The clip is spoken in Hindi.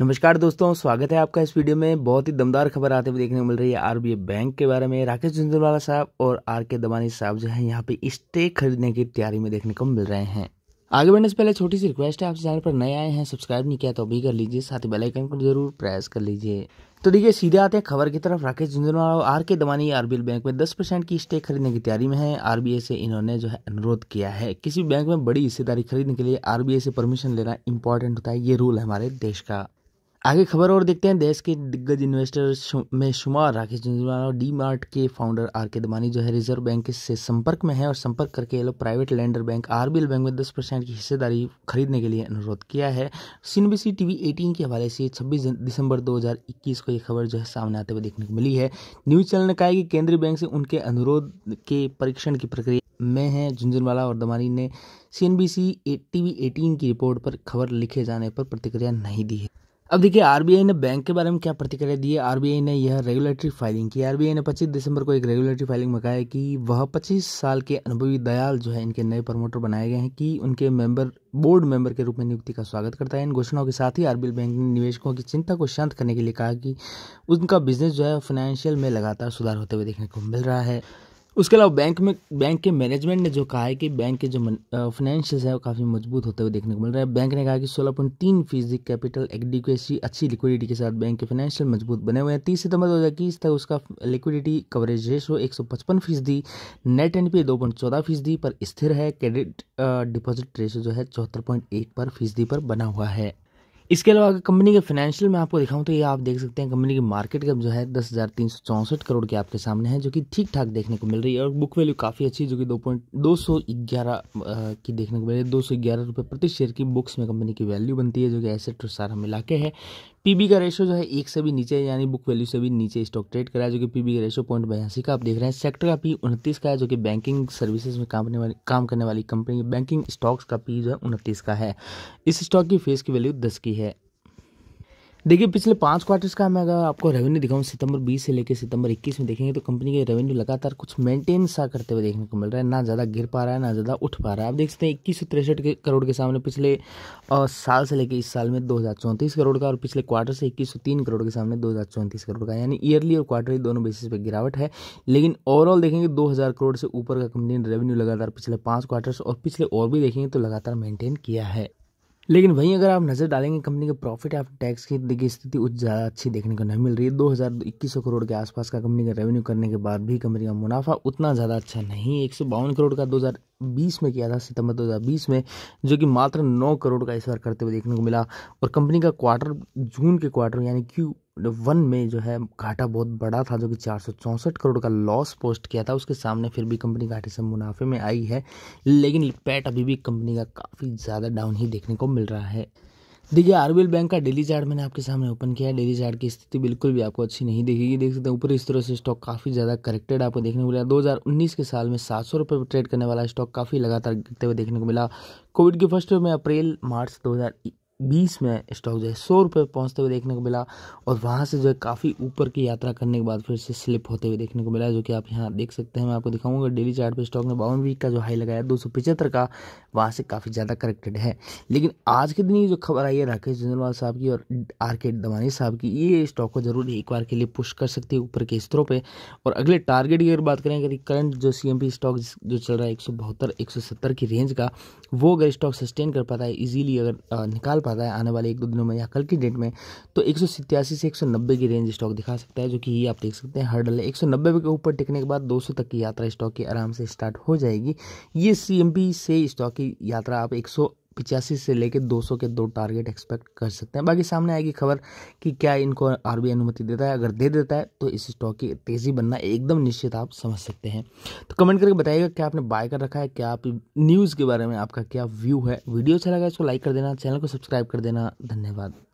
नमस्कार दोस्तों स्वागत है आपका इस वीडियो में बहुत ही दमदार खबर आते हुए देखने को मिल रही है आरबीआई बैंक के बारे में राकेश झुंझुनवाला साहब और आर के दबानी साहब जो है यहाँ पे स्टेक खरीदने की तैयारी में देखने को मिल रहे हैं आगे बढ़ने से पहले छोटी सी रिक्वेस्ट है आप चैनल पर नए आए हैं सब्सक्राइब नहीं किया तो अभी कर लीजिए साथ ही बेलाइकन को जरूर प्रेस कर लीजिए तो देखिए सीधे आते हैं खबर की तरफ राकेश झुंझुनवाला और are K Damani RBL bank में 10 परसेंट की स्टेक खरीदने की तैयारी में है आरबीआई से इन्होंने जो है अनुरोध किया है किसी बैंक में बड़ी हिस्सेदारी खरीदने के लिए आरबीआई से परमिशन लेना इंपॉर्टेंट होता है ये रूल है हमारे देश का आगे खबर और देखते हैं देश के दिग्गज इन्वेस्टर में शुमार राकेश झुंझुनवाला डी मार्ट के फाउंडर आर के दमानी जो है रिजर्व बैंक से संपर्क में है और संपर्क करके ये लोग private lender bank RBL bank में 10 परसेंट की हिस्सेदारी खरीदने के लिए अनुरोध किया है सीनबीसी टीवी एटीन के हवाले से छब्बीस दिसंबर इक्कीस को ये खबर जो है सामने आते हुए देखने को मिली है न्यूज़ चैनल ने कहा कि केंद्रीय बैंक से उनके अनुरोध के परीक्षण की प्रक्रिया में है झुंझुनवाला और दमानी ने C N B C TV eighteen की रिपोर्ट पर खबर लिखे जाने पर प्रतिक्रिया नहीं दी है अब देखिए आरबीआई ने बैंक के बारे में क्या प्रतिक्रिया दी है आरबीआई ने यह रेगुलेटरी फाइलिंग की आरबीआई ने 25 दिसंबर को एक रेगुलेटरी फाइलिंग में कहा है कि वह 25 साल के अनुभवी दयाल जो है इनके नए प्रमोटर बनाए गए हैं कि उनके मेंबर बोर्ड मेंबर के रूप में नियुक्ति का स्वागत करता है इन घोषणाओं के साथ ही आरबीआई बैंक ने निवेशकों की चिंता को शांत करने के लिए कहा कि उनका बिजनेस जो है फाइनेंशियल में लगातार सुधार होते हुए देखने को मिल रहा है उसके अलावा बैंक में बैंक के मैनेजमेंट ने जो कहा है कि बैंक के जो फाइनेंशियल है वो काफ़ी मजबूत होते हुए देखने को मिल रहा है बैंक ने कहा कि सोलह पॉइंट तीन फीसदी कैपिटल एडिक्वेसी अच्छी लिक्विडिटी के साथ बैंक के फाइनेंशियल मजबूत बने हुए हैं तीस सितंबर दो हज़ार इक्कीस तक उसका लिक्विडिटी कवरेज रेशो एक सौ पचपन फीसदी नेट एन पी दो पॉइंट चौदह फीसदी पर स्थिर है क्रेडिट डिपॉजिट रेशो जो है चौहत्तर पॉइंट एक पर फीसदी पर बना हुआ है इसके अलावा अगर कंपनी के फाइनेंशियल में आपको दिखाऊं तो ये आप देख सकते हैं कंपनी की मार्केट कैप जो है दस हज़ार तीन सौ चौंसठ करोड़ के आपके सामने है जो कि ठीक ठाक देखने को मिल रही है और बुक वैल्यू काफ़ी अच्छी जो कि दो पॉइंट दो सौ ग्यारह की देखने को मिल रही है दो सौ ग्यारह रुपये प्रति शेयर की बुक्स में कंपनी की वैल्यू बनती है जो कि एसेट और तो सारा मिला के है पीबी का रेशो जो है एक से भी नीचे यानी बुक वैल्यू से भी नीचे स्टॉक ट्रेड करा है जो कि पीबी का रेशो पॉइंट बयासी का आप देख रहे हैं सेक्टर का पी उनतीस का है जो कि बैंकिंग सर्विसेज में काम करने वाली काम करने वाली कंपनी बैंकिंग स्टॉक्स का पी जो है उनतीस का है इस स्टॉक की फेस की वैल्यू दस की है देखिए पिछले पाँच क्वार्टर्स का मैं अगर आपको रेवेन्यू दिखाऊं सितंबर 20 से लेकर सितंबर 21 में देखेंगे तो कंपनी के रेवेन्यू लगातार कुछ मेंटेन सा करते हुए देखने को मिल रहा है ना ज़्यादा गिर पा रहा है ना ज़्यादा उठ पा रहा है आप देख सकते हैं इक्कीस सौ के करोड़ के सामने पिछले आ, साल से लेकर इस साल में दो करोड़ का और पिछले क्वार्टर से इक्कीस करोड़ के सामने दो करोड़ का यानी ईयरली और क्वार्टरली दोनों बेसिस पर गिरावट है लेकिन ओवरऑल देखेंगे दो करोड़ से ऊपर का कंपनी ने रेवेन्यू लगातार पिछले पाँच क्वार्टर्स और पिछले और भी देखेंगे तो लगातार मेंटेन किया है लेकिन वहीं अगर आप नज़र डालेंगे कंपनी के प्रॉफिट या टैक्स की देखिए स्थिति उस ज़्यादा अच्छी देखने को नहीं मिल रही है दो हज़ार करोड़ के आसपास का कंपनी का रेवेन्यू करने के बाद भी कंपनी का मुनाफा उतना ज़्यादा अच्छा नहीं एक करोड़ का 2020 में किया था सितंबर 2020 में जो कि मात्र 9 करोड़ का इस बार करते हुए देखने को मिला और कंपनी का क्वार्टर जून के क्वार्टर यानी क्यू वन में जो है घाटा बहुत बड़ा था जो कि चार करोड़ का लॉस पोस्ट किया था उसके सामने फिर भी कंपनी घाटे से मुनाफे में आई है लेकिन पैट अभी भी कंपनी का काफ़ी ज़्यादा डाउन ही देखने को मिल रहा है देखिए आरबीएल बैंक का डेली चार्ट मैंने आपके सामने ओपन किया है डेली चार्ट की स्थिति बिल्कुल भी आपको अच्छी नहीं देखेगी देख सकते हैं ऊपर इस तरह से स्टॉक काफ़ी ज़्यादा करेक्टेड आपको देखने को मिला 2019 के साल में सात सौ रुपये ट्रेड करने वाला स्टॉक काफ़ी लगातार गिरते हुए देखने को मिला कोविड के फर्स्ट वेव में अप्रैल मार्च दो बीस में स्टॉक जो है सौ रुपये पहुँचते हुए देखने को मिला और वहाँ से जो है काफ़ी ऊपर की यात्रा करने के बाद फिर से स्लिप होते हुए देखने को मिला जो कि आप यहाँ देख सकते हैं मैं आपको दिखाऊंगा डेली चार्ट पे स्टॉक ने बावन वीक का जो हाई लगाया दो सौ पिचहत्तर का वहाँ से काफ़ी ज़्यादा करेक्टेड है लेकिन आज के दिन ये जो खबर आई है राकेश जंजलवाल साहब की और आर के दवानी साहब की ये स्टॉक को जरूर एक बार के लिए पुश कर सकती है ऊपर के स्तरों पर और अगले टारगेट की अगर बात करें अगर करंट जो सी स्टॉक जो चल रहा है एक सौ की रेंज का वो अगर स्टॉक सस्टेन कर पाता है ईजिली अगर निकाल पाता है आने वाले एक दो दिनों में या कल की डेट में तो एक से एक की रेंज स्टॉक दिखा सकता है जो कि ये आप देख सकते हैं हर्डल है एक के ऊपर टिकने के बाद 200 तक की यात्रा स्टॉक की आराम से स्टार्ट हो जाएगी ये सी से स्टॉक की यात्रा आप एक पिचासी से लेकर दो सौ के दो टारगेट एक्सपेक्ट कर सकते हैं बाकी सामने आएगी खबर कि क्या इनको बी अनुमति देता है अगर दे देता है तो इस स्टॉक की तेज़ी बनना एकदम निश्चित आप समझ सकते हैं तो कमेंट करके बताइएगा क्या आपने बाय कर रखा है क्या आप न्यूज़ के बारे में आपका क्या व्यू है वीडियो अच्छा लगा इसको लाइक कर देना चैनल को सब्सक्राइब कर देना धन्यवाद